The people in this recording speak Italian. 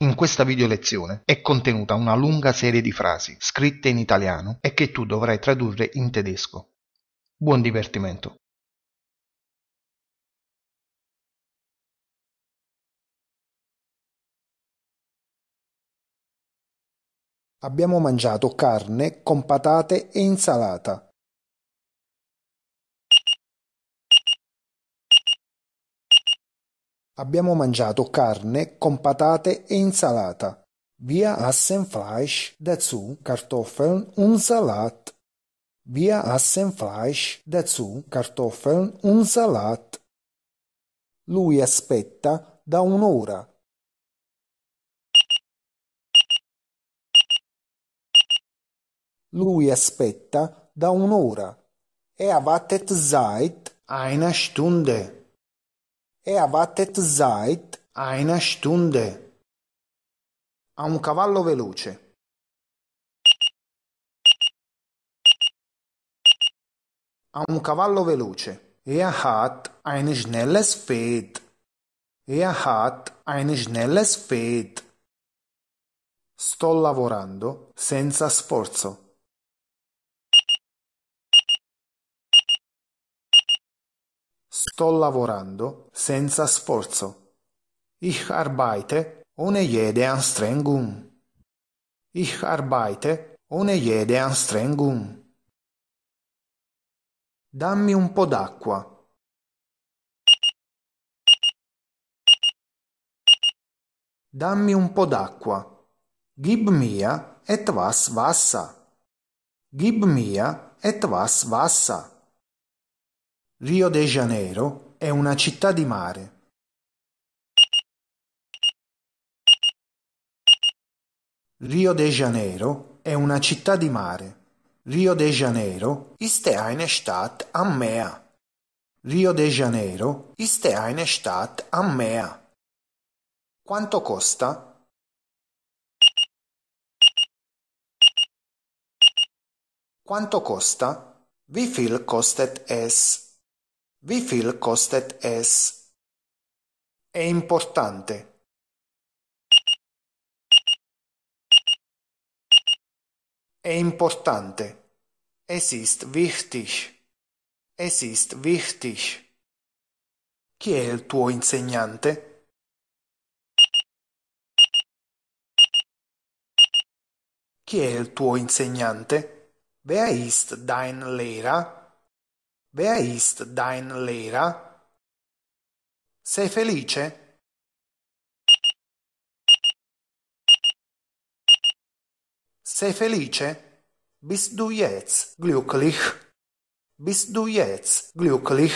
In questa video lezione è contenuta una lunga serie di frasi scritte in italiano e che tu dovrai tradurre in tedesco. Buon divertimento! Abbiamo mangiato carne con patate e insalata. Abbiamo mangiato carne con patate e insalata. Via assen Fleisch dazu, Kartoffeln und Salat. Via assen Fleisch dazu, Kartoffeln und Salat. Lui aspetta da un'ora. Lui aspetta da un'ora. Er wartet seit einer Stunde. Er wartet seit einer Stunde. A un cavallo veloce. A un cavallo veloce. Er hat ein schnelles Pferd. Er hat ein schnelles Pferd. Sto lavorando senza sforzo. Sto lavorando senza sforzo. Ich arbeite ohne jede Anstrengung. Ich arbeite ohne jede Anstrengung. Dammi un po' d'acqua. Dammi un po' d'acqua. Gib mir etwas Wasser. Gib mir etwas Wasser. Rio de Janeiro è una città di mare. Rio de Janeiro è una città di mare. Rio de Janeiro ist eine Stadt am Meer. Rio de Janeiro ist eine Stadt am Meer. Quanto costa? Quanto costa? Wie viel kostet es? Wie viel kostet es? È importante. È importante. Es ist wichtig. Es ist wichtig. Chi è il tuo insegnante? Chi è il tuo insegnante? Wer ist dein Lehrer? Wer ist dein Lehrer? Sei felice? Sei felice? Bist du jetzt glücklich? Bist du jetzt glücklich?